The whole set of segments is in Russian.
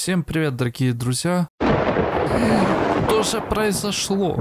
Всем привет, дорогие друзья. Что же произошло?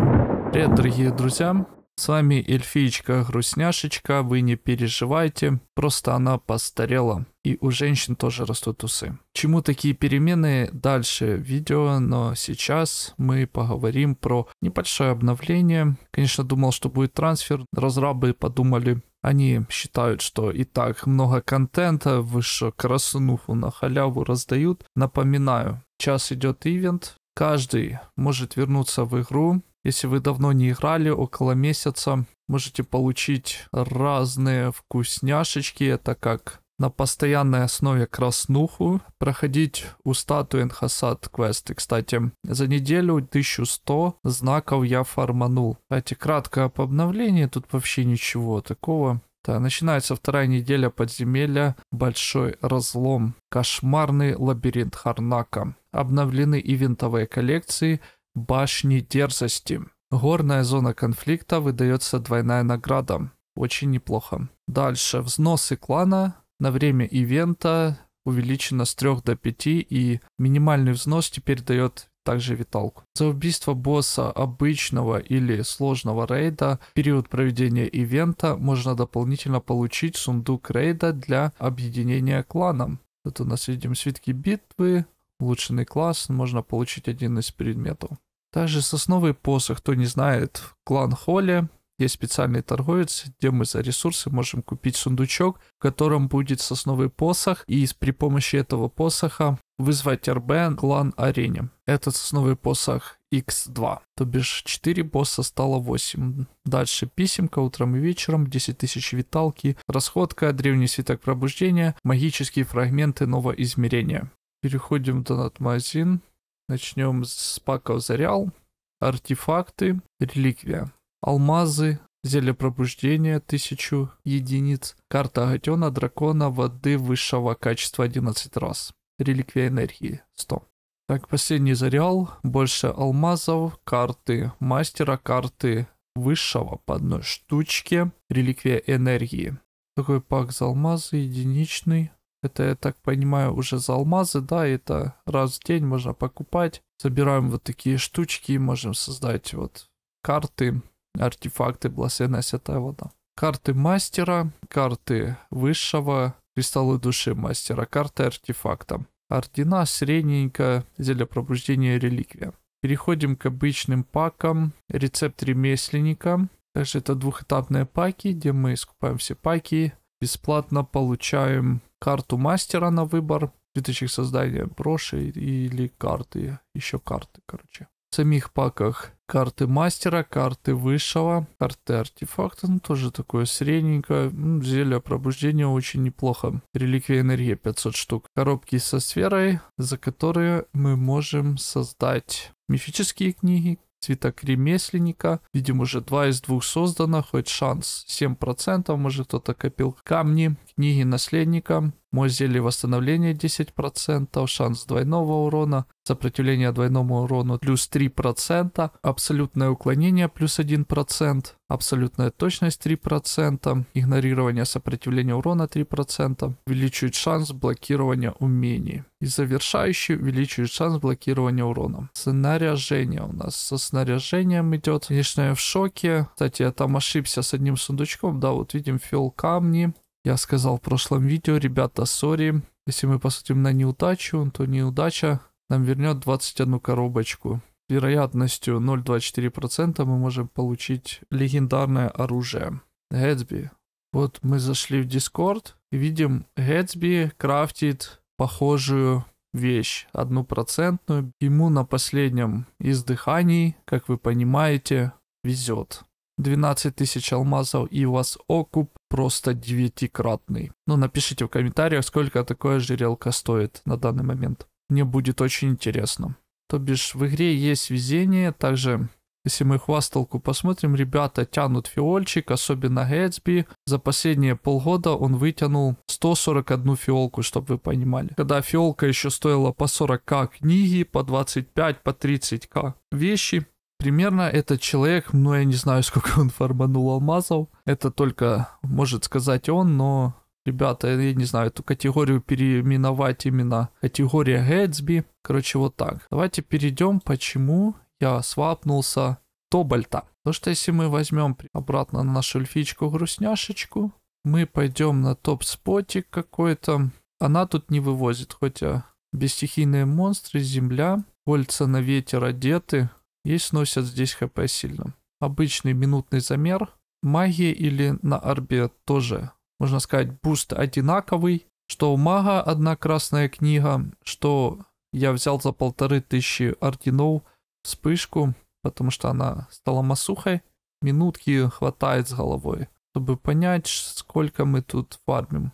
Привет, дорогие друзья. С вами эльфичка Грусняшечка. вы не переживайте, просто она постарела. И у женщин тоже растут усы. Чему такие перемены? Дальше видео, но сейчас мы поговорим про небольшое обновление. Конечно, думал, что будет трансфер, разрабы подумали, они считают, что и так много контента, вы что, краснуфу на халяву раздают. Напоминаю, час идет ивент, каждый может вернуться в игру. Если вы давно не играли, около месяца, можете получить разные вкусняшечки. Это как на постоянной основе краснуху, проходить у статуи Нхасад квесты. Кстати, за неделю 1100 знаков я фарманул. Кстати, кратко об обновлении, тут вообще ничего такого. Да, начинается вторая неделя подземелья «Большой разлом», «Кошмарный лабиринт Харнака». Обновлены и винтовые коллекции «Башни дерзости». Горная зона конфликта выдается двойная награда. Очень неплохо. Дальше. Взносы клана на время ивента увеличено с 3 до 5, и минимальный взнос теперь дает также виталку. За убийство босса обычного или сложного рейда в период проведения ивента можно дополнительно получить сундук рейда для объединения кланом. Тут у нас видим свитки битвы, улучшенный класс, можно получить один из предметов. Также сосновый посох, кто не знает, клан Холле есть специальный торговец, где мы за ресурсы можем купить сундучок, в котором будет сосновый посох, и при помощи этого посоха вызвать РБ клан арене. Этот сосновый посох x2, то бишь 4 босса стало 8. Дальше писемка утром и вечером, 10 тысяч виталки, расходка, древний свиток пробуждения, магические фрагменты нового измерения. Переходим в донат-магазин. Начнем с паков Зарял, артефакты, реликвия алмазы, зелье пробуждения тысячу единиц, карта агатена, дракона, воды высшего качества 11 раз, реликвия энергии 100. Так, последний зареал, больше алмазов, карты мастера, карты высшего по одной штучке, реликвия энергии. Такой пак за алмазы, единичный. Это, я так понимаю, уже за алмазы, да, это раз в день можно покупать. Собираем вот такие штучки и можем создать вот карты артефакты Блаженная Святая Вода. Карты мастера, карты высшего, кристаллы души мастера, карты артефакта. Ордена средненько, зелье пробуждения, реликвия. Переходим к обычным пакам. Рецепт ремесленника. Также это двухэтапные паки, где мы скупаем все паки. Бесплатно получаем карту мастера на выбор. Свиточек создания броши или карты. Еще карты, короче. В самих паках карты мастера, карты высшего, карты артефакта, ну тоже такое средненькое. Ну, зелье пробуждения очень неплохо. Реликвия энергии 500 штук. Коробки со сферой, за которые мы можем создать мифические книги, цветок ремесленника. Видим, уже два из двух создано, хоть шанс 7%, может кто-то копил камни, книги наследника, мой зелье восстановления 10%, шанс двойного урона, сопротивление двойному урону плюс 3%, абсолютное уклонение плюс 1%, абсолютная точность 3%, игнорирование сопротивления урона 3%, увеличивает шанс блокирования умений. И завершающий увеличивает шанс блокирования урона. Снаряжение у нас со снаряжением идет. Конечно, я в шоке. Кстати, я там ошибся с одним сундучком. Да, вот видим фил камни. Я сказал в прошлом видео, ребята, сори, если мы посмотрим на неудачу, то неудача нам вернет 21 коробочку. Вероятностью 0,24% мы можем получить легендарное оружие. Гэтсби. Вот мы зашли в Discord и видим, Гэтсби крафтит похожую вещь, одну процентную. Ему на последнем издыхании, как вы понимаете, везет. 12 тысяч алмазов, и у вас окуп просто девятикратный. Ну, напишите в комментариях, сколько такое жерелка стоит на данный момент. Мне будет очень интересно. То бишь, в игре есть везение, также если мы хвасталку посмотрим, ребята тянут фиолчик, особенно Гэтсби. За последние полгода он вытянул 141 фиолку, чтобы вы понимали. Когда фиолка еще стоила по 40к книги, по 25, по 30к вещи, Примерно этот человек, ну я не знаю, сколько он фарбанул алмазов. Это только может сказать он, но, ребята, я не знаю, эту категорию переименовать именно категория Гэтсби. Короче, вот так. Давайте перейдем, почему я свапнулся Тобальта. Потому что если мы возьмем обратно нашу эльфичку-грустняшечку, мы пойдем на топ-спотик какой-то. Она тут не вывозит, хотя бесстихийные монстры, земля, кольца на ветер одеты, Ей сносят здесь хп сильно. Обычный минутный замер. Магия или на арбе тоже. Можно сказать, буст одинаковый. Что у мага одна красная книга, что я взял за полторы тысячи орденов вспышку, потому что она стала масухой. Минутки хватает с головой, чтобы понять, сколько мы тут фармим.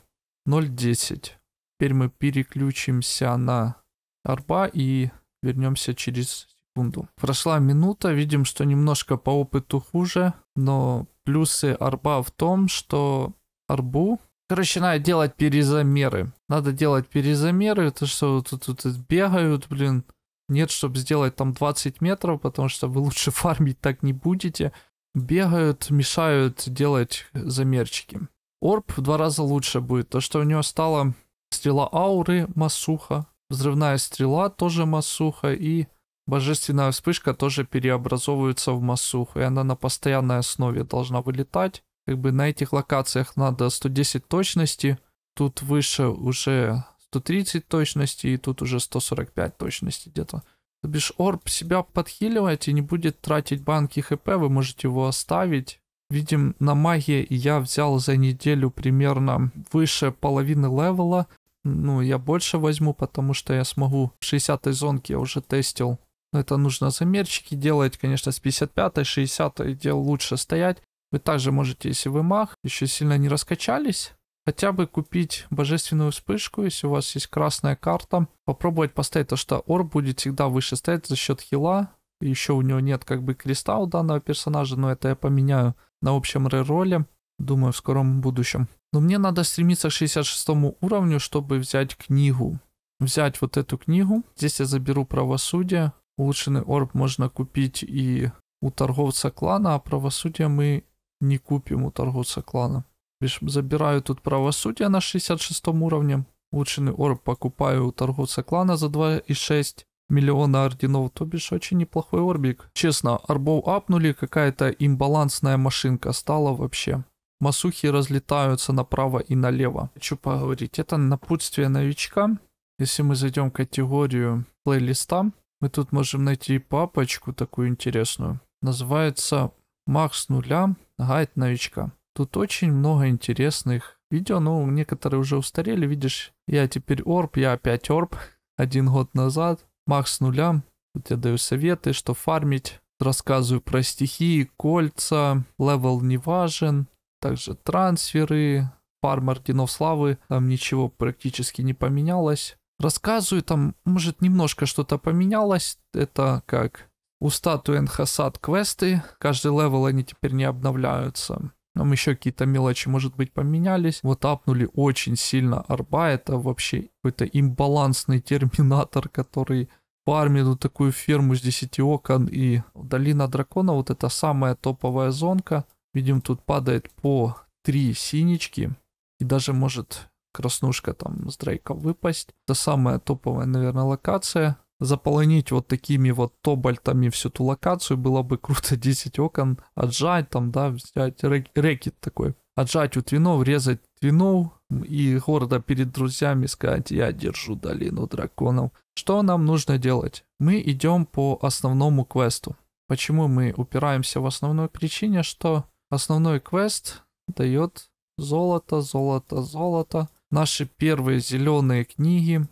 0.10. Теперь мы переключимся на арба и вернемся через секунду. Прошла минута, видим, что немножко по опыту хуже, но плюсы арба в том, что арбу... Короче, надо делать перезамеры. Надо делать перезамеры, это что тут, тут, тут бегают, блин. Нет, чтобы сделать там 20 метров, потому что вы лучше фармить так не будете. Бегают, мешают делать замерчики. Орб в два раза лучше будет. То, что у него стало стрела ауры, масуха, Взрывная стрела тоже масуха и Божественная вспышка тоже переобразовывается в массух, и она на постоянной основе должна вылетать. Как бы на этих локациях надо 110 точности, тут выше уже 130 точности, и тут уже 145 точности где-то. То бишь орб себя подхиливает и не будет тратить банки хп, вы можете его оставить. Видим, на магии я взял за неделю примерно выше половины левела. Ну, я больше возьму, потому что я смогу. В 60-й зонке я уже тестил но это нужно замерчики делать, конечно, с 55-й, 60-й дел лучше стоять. Вы также можете, если вы мах, еще сильно не раскачались, хотя бы купить божественную вспышку, если у вас есть красная карта, попробовать поставить то, что ор будет всегда выше стоять за счет хила. Еще у него нет как бы креста у данного персонажа, но это я поменяю на общем рероле, думаю, в скором будущем. Но мне надо стремиться к 66 уровню, чтобы взять книгу. Взять вот эту книгу. Здесь я заберу правосудие. Улучшенный орб можно купить и у торговца клана, а правосудие мы не купим у торговца клана. Бишь, забираю тут правосудие на 66 уровне. Улучшенный орб покупаю у торговца клана за 2,6 миллиона орденов. То бишь, очень неплохой орбик. Честно, орбов апнули, какая-то имбалансная машинка стала вообще. Масухи разлетаются направо и налево. Хочу поговорить. Это напутствие новичка. Если мы зайдем в категорию плейлиста, мы тут можем найти папочку такую интересную. Называется Макс нуля. Гайд новичка». Тут очень много интересных видео, ну, некоторые уже устарели, видишь, я теперь орб, я опять орб, один год назад, макс нуля, тут я даю советы, что фармить, рассказываю про стихии, кольца, левел не важен, также трансферы, фарм орденов славы, там ничего практически не поменялось, рассказываю, там, может, немножко что-то поменялось. Это как у статуи Энхасад квесты. Каждый левел они теперь не обновляются. Нам еще какие-то мелочи, может быть, поменялись. Вот апнули очень сильно арба. Это вообще какой-то имбалансный терминатор, который фармит вот такую ферму с 10 окон. И долина дракона, вот это самая топовая зонка. Видим, тут падает по 3 синички. И даже может краснушка там с Дрейка выпасть. Это самая топовая, наверное, локация. Заполонить вот такими вот тобальтами всю ту локацию было бы круто. 10 окон отжать там, да, взять рэк- рэкет такой. Отжать у твинов, резать твинов и гордо перед друзьями сказать, я держу долину драконов. Что нам нужно делать? Мы идем по основному квесту. Почему мы упираемся в основной причине, что основной квест дает золото, золото, золото наши первые зеленые книги,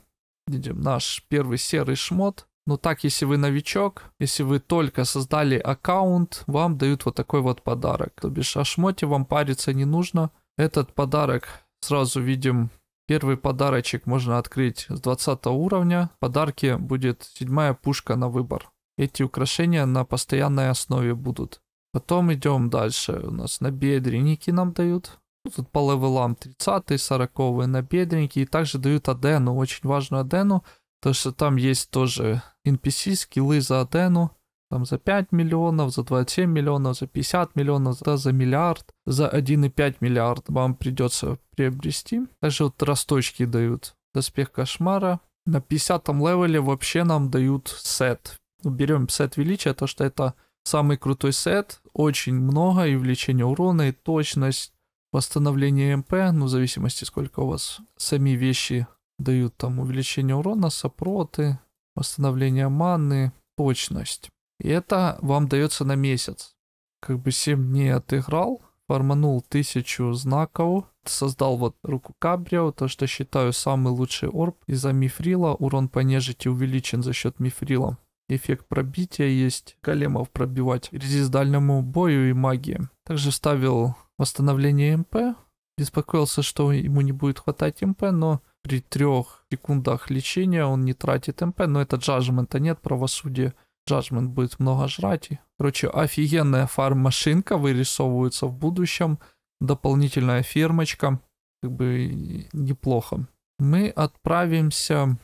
видим наш первый серый шмот. Но ну так, если вы новичок, если вы только создали аккаунт, вам дают вот такой вот подарок. То бишь о шмоте вам париться не нужно. Этот подарок сразу видим Первый подарочек можно открыть с 20 уровня. В подарке будет седьмая пушка на выбор. Эти украшения на постоянной основе будут. Потом идем дальше. У нас на бедренники нам дают тут по левелам 30 40 на бедренький. И также дают Адену, очень важную Адену, то что там есть тоже NPC, скиллы за Адену. Там за 5 миллионов, за 27 миллионов, за 50 миллионов, да, за миллиард, за 1,5 миллиард вам придется приобрести. Также вот росточки дают. Доспех кошмара. На 50 левеле вообще нам дают сет. Ну, берем сет величия, то что это самый крутой сет, очень много и увеличение урона, и точность, восстановление МП, ну, в зависимости, сколько у вас сами вещи дают там увеличение урона, сопроты, восстановление маны, точность. И это вам дается на месяц. Как бы 7 дней отыграл, фарманул тысячу знаков, создал вот руку Кабрио, то, что считаю самый лучший орб из-за мифрила. Урон по нежити увеличен за счет мифрила. Эффект пробития есть, големов пробивать, резист дальнему бою и магии. Также вставил восстановление МП. Беспокоился, что ему не будет хватать МП, но при трех секундах лечения он не тратит МП, но это джаджмента нет, правосудие. Джаджмент будет много жрать. И, Короче, офигенная фарм-машинка вырисовывается в будущем. Дополнительная фермочка. Как бы неплохо. Мы отправимся...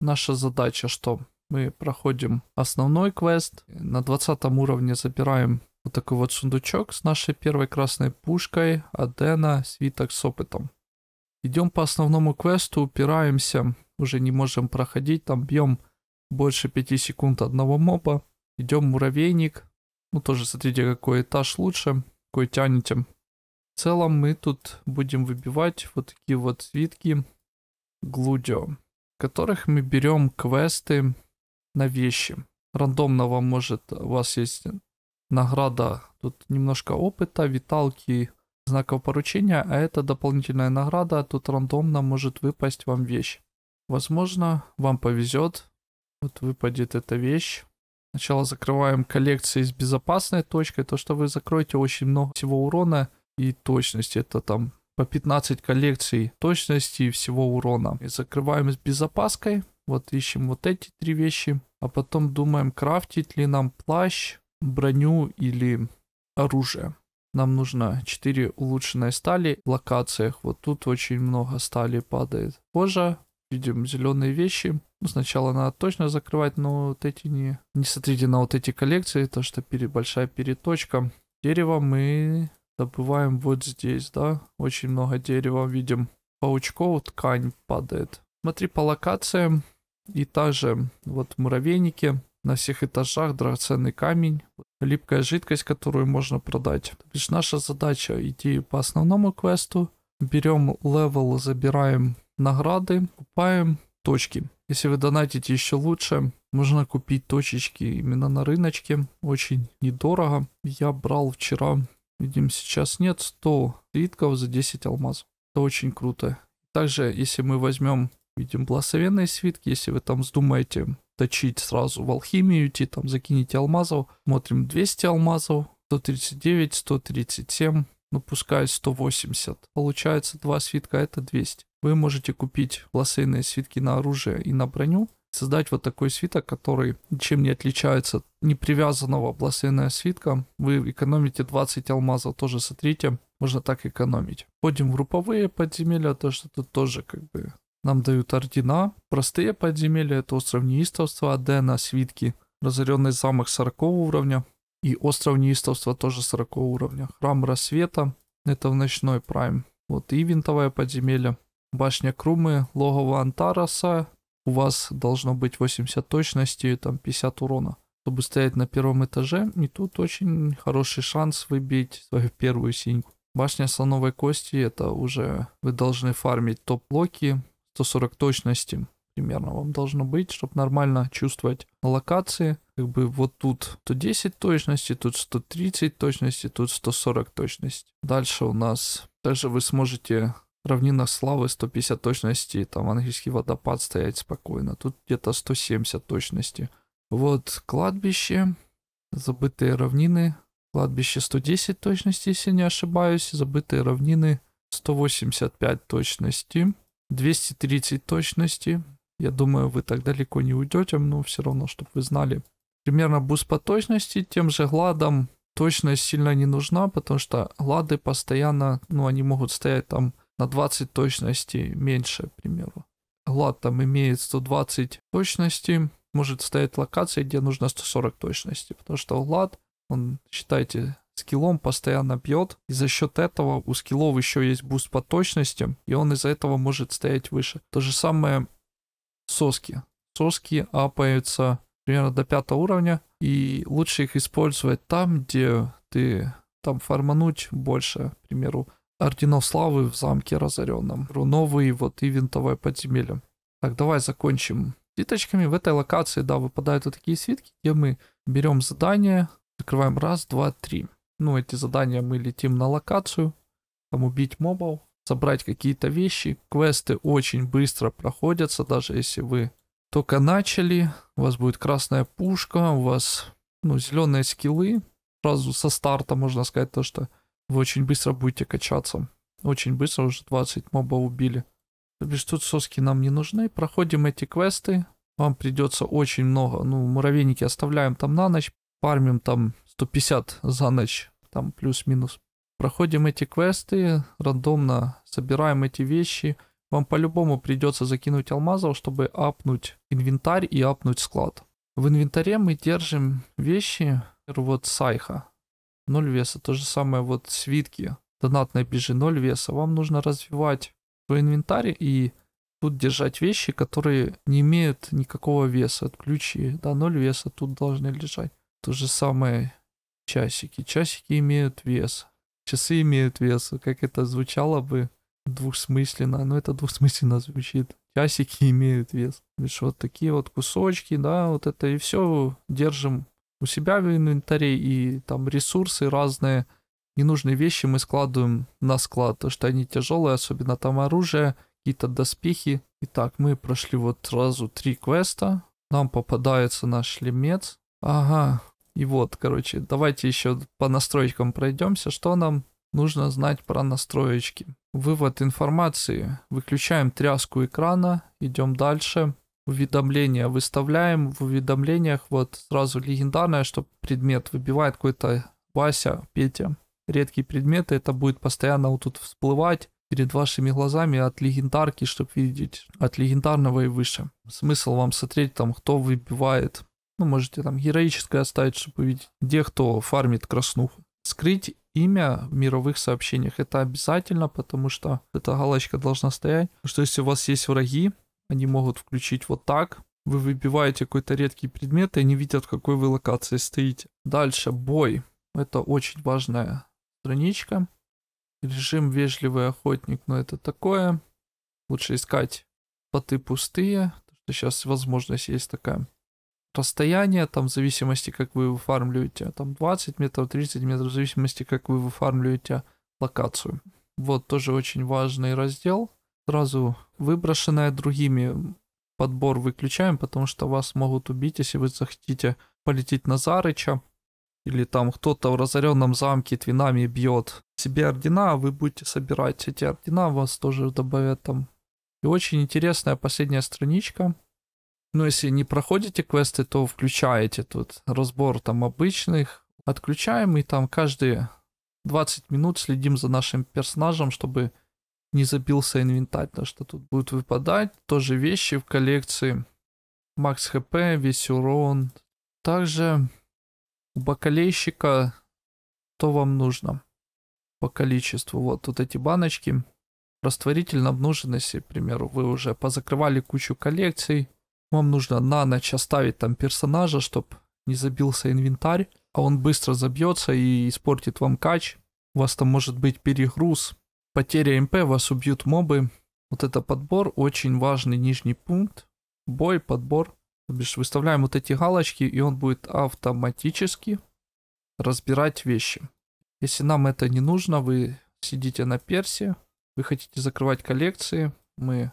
Наша задача что? Мы проходим основной квест, на 20 уровне забираем вот такой вот сундучок с нашей первой красной пушкой, Адена, свиток с опытом. Идем по основному квесту, упираемся, уже не можем проходить, там бьем больше 5 секунд одного моба. Идем муравейник, ну тоже смотрите какой этаж лучше, какой тянете. В целом мы тут будем выбивать вот такие вот свитки Глудио, в которых мы берем квесты на вещи. Рандомно вам может, у вас есть награда, тут немножко опыта, виталки, знаков поручения, а это дополнительная награда, тут рандомно может выпасть вам вещь. Возможно, вам повезет, вот выпадет эта вещь. Сначала закрываем коллекции с безопасной точкой, то что вы закроете очень много всего урона и точности, это там по 15 коллекций точности и всего урона. И закрываем с безопаской, вот ищем вот эти три вещи, а потом думаем, крафтить ли нам плащ, броню или оружие. Нам нужно 4 улучшенной стали в локациях. Вот тут очень много стали падает. Кожа, видим зеленые вещи. Ну, сначала надо точно закрывать, но вот эти не... Не смотрите на вот эти коллекции, то что пере... большая переточка. Дерево мы добываем вот здесь, да. Очень много дерева видим. Паучков ткань падает. Смотри по локациям. И также вот муравейники на всех этажах драгоценный камень, липкая жидкость, которую можно продать. То есть наша задача идти по основному квесту, берем левел, забираем награды, купаем точки. Если вы донатите еще лучше, можно купить точечки именно на рыночке, очень недорого. Я брал вчера, видим сейчас нет, 100 свитков за 10 алмазов. Это очень круто. Также, если мы возьмем, видим, благословенные свитки, если вы там вздумаете точить сразу в алхимию, идти там закините алмазов. Смотрим 200 алмазов, 139, 137, ну пускай 180. Получается 2 свитка, а это 200. Вы можете купить лосейные свитки на оружие и на броню, создать вот такой свиток, который ничем не отличается от непривязанного лосейного свитка. Вы экономите 20 алмазов, тоже сотрите можно так экономить. Входим в групповые подземелья, то что тут тоже как бы нам дают ордена. Простые подземелья — это остров неистовства Адена, свитки, разоренный замок 40 уровня и остров неистовства тоже 40 уровня. Храм рассвета — это в ночной прайм. Вот и винтовое подземелье. Башня Крумы, логово Антараса. У вас должно быть 80 точности и там 50 урона. Чтобы стоять на первом этаже, и тут очень хороший шанс выбить свою первую синьку. Башня слоновой кости это уже вы должны фармить топ-блоки, 140 точности примерно вам должно быть, чтобы нормально чувствовать локации. Как бы вот тут 110 точности, тут 130 точности, тут 140 точности. Дальше у нас также вы сможете равнина славы 150 точности, там английский водопад стоять спокойно. Тут где-то 170 точности. Вот кладбище, забытые равнины. Кладбище 110 точности, если не ошибаюсь. Забытые равнины 185 точности. 230 точности. Я думаю, вы так далеко не уйдете, но все равно, чтобы вы знали. Примерно буст по точности тем же гладом точность сильно не нужна, потому что лады постоянно, ну, они могут стоять там на 20 точности меньше, к примеру. Глад там имеет 120 точности, может стоять локация, где нужно 140 точности, потому что глад, он, считайте, скиллом постоянно бьет, и за счет этого у скиллов еще есть буст по точности, и он из-за этого может стоять выше. То же самое соски. Соски апаются примерно до пятого уровня, и лучше их использовать там, где ты там фармануть больше, к примеру, орденов славы в замке разоренном, руновые вот и винтовое подземелье. Так, давай закончим свиточками. В этой локации, да, выпадают вот такие свитки, где мы берем задание, закрываем раз, два, три ну, эти задания мы летим на локацию, там убить мобов, собрать какие-то вещи. Квесты очень быстро проходятся, даже если вы только начали, у вас будет красная пушка, у вас ну, зеленые скиллы. Сразу со старта можно сказать то, что вы очень быстро будете качаться. Очень быстро, уже 20 мобов убили. То бишь тут соски нам не нужны. Проходим эти квесты. Вам придется очень много. Ну, муравейники оставляем там на ночь. Фармим там 150 за ночь там плюс-минус. Проходим эти квесты, рандомно собираем эти вещи. Вам по-любому придется закинуть алмазов, чтобы апнуть инвентарь и апнуть склад. В инвентаре мы держим вещи, вот сайха, 0 веса. То же самое вот свитки, донатные бежи 0 веса. Вам нужно развивать свой инвентарь и тут держать вещи, которые не имеют никакого веса. Ключи, да, 0 веса тут должны лежать. То же самое часики. Часики имеют вес. Часы имеют вес. Как это звучало бы двусмысленно. Но это двусмысленно звучит. Часики имеют вес. Видишь, вот такие вот кусочки, да, вот это и все держим у себя в инвентаре. И там ресурсы разные, ненужные вещи мы складываем на склад, то что они тяжелые, особенно там оружие, какие-то доспехи. Итак, мы прошли вот сразу три квеста. Нам попадается наш лемец. Ага, и вот, короче, давайте еще по настройкам пройдемся. Что нам нужно знать про настроечки? Вывод информации. Выключаем тряску экрана, идем дальше. Уведомления выставляем. В уведомлениях вот сразу легендарное, что предмет выбивает какой-то Вася, Петя. Редкие предметы, это будет постоянно вот тут всплывать перед вашими глазами от легендарки, чтобы видеть от легендарного и выше. Смысл вам смотреть там, кто выбивает ну, можете там героическое оставить, чтобы увидеть, где кто фармит краснуху. Скрыть имя в мировых сообщениях. Это обязательно, потому что эта галочка должна стоять. Потому что если у вас есть враги, они могут включить вот так. Вы выбиваете какой-то редкий предмет, и они видят, в какой вы локации стоите. Дальше, бой. Это очень важная страничка. Режим вежливый охотник, но ну, это такое. Лучше искать поты пустые. сейчас возможность есть такая расстояние, там, в зависимости, как вы выфармливаете, а там 20 метров, 30 метров, в зависимости, как вы выфармливаете локацию. Вот тоже очень важный раздел. Сразу выброшенное другими подбор выключаем, потому что вас могут убить, если вы захотите полететь на Зарыча, или там кто-то в разоренном замке твинами бьет себе ордена, а вы будете собирать эти ордена, вас тоже добавят там. И очень интересная последняя страничка, ну, если не проходите квесты, то включаете тут разбор там обычных. Отключаем и там каждые 20 минут следим за нашим персонажем, чтобы не забился инвентарь, потому что тут будет выпадать тоже вещи в коллекции. Макс ХП, весь урон. Также у бакалейщика то вам нужно по количеству. Вот тут эти баночки. Растворитель на обнуженности, к примеру, вы уже позакрывали кучу коллекций, вам нужно на ночь оставить там персонажа, чтобы не забился инвентарь, а он быстро забьется и испортит вам кач. У вас там может быть перегруз, потеря МП, вас убьют мобы. Вот это подбор, очень важный нижний пункт. Бой, подбор. То бишь выставляем вот эти галочки, и он будет автоматически разбирать вещи. Если нам это не нужно, вы сидите на персе, вы хотите закрывать коллекции, мы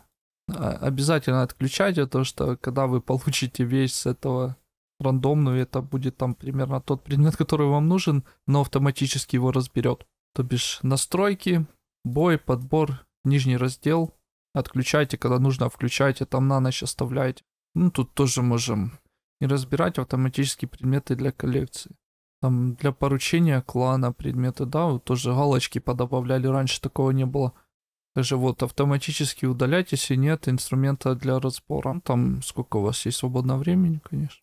а, обязательно отключайте а то, что когда вы получите вещь с этого рандомную, это будет там примерно тот предмет, который вам нужен, но автоматически его разберет. То бишь настройки, бой, подбор, нижний раздел. Отключайте, когда нужно, включайте, там на ночь оставляйте. Ну, тут тоже можем не разбирать автоматические предметы для коллекции. Там для поручения клана предметы, да, тоже галочки подобавляли, раньше такого не было. Также вот автоматически удалять, если нет инструмента для разбора. Там сколько у вас есть свободного времени, конечно.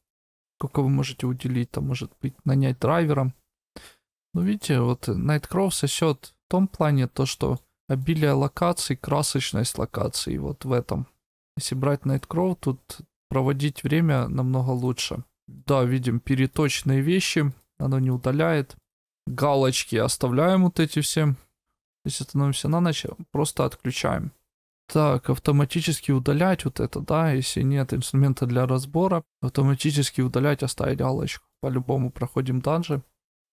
Сколько вы можете уделить, там может быть нанять драйвером. Ну видите, вот Nightcrow сосет в том плане то, что обилие локаций, красочность локаций вот в этом. Если брать Nightcrow, тут проводить время намного лучше. Да, видим переточные вещи, оно не удаляет. Галочки оставляем вот эти все. Если становимся на ночь, просто отключаем. Так, автоматически удалять вот это, да, если нет инструмента для разбора, автоматически удалять, оставить галочку. По-любому проходим данжи.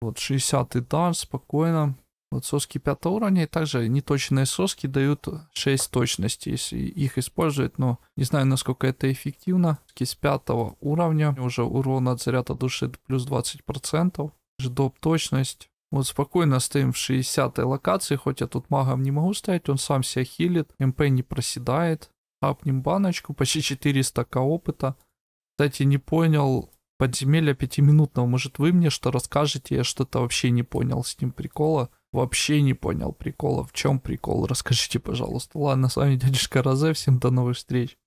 Вот 60 данж, спокойно. Вот соски 5 уровня, и также неточные соски дают 6 точности, если их использовать, но не знаю, насколько это эффективно. С 5 уровня уже урон от заряда души плюс 20%, ждоп точность, вот спокойно стоим в 60 локации, хоть я тут магом не могу стоять, он сам себя хилит, МП не проседает. Апнем баночку, почти 400 к опыта. Кстати, не понял подземелья пятиминутного, может вы мне что расскажете, я что-то вообще не понял с ним прикола. Вообще не понял прикола, в чем прикол, расскажите, пожалуйста. Ладно, с вами дядюшка Розе, всем до новых встреч.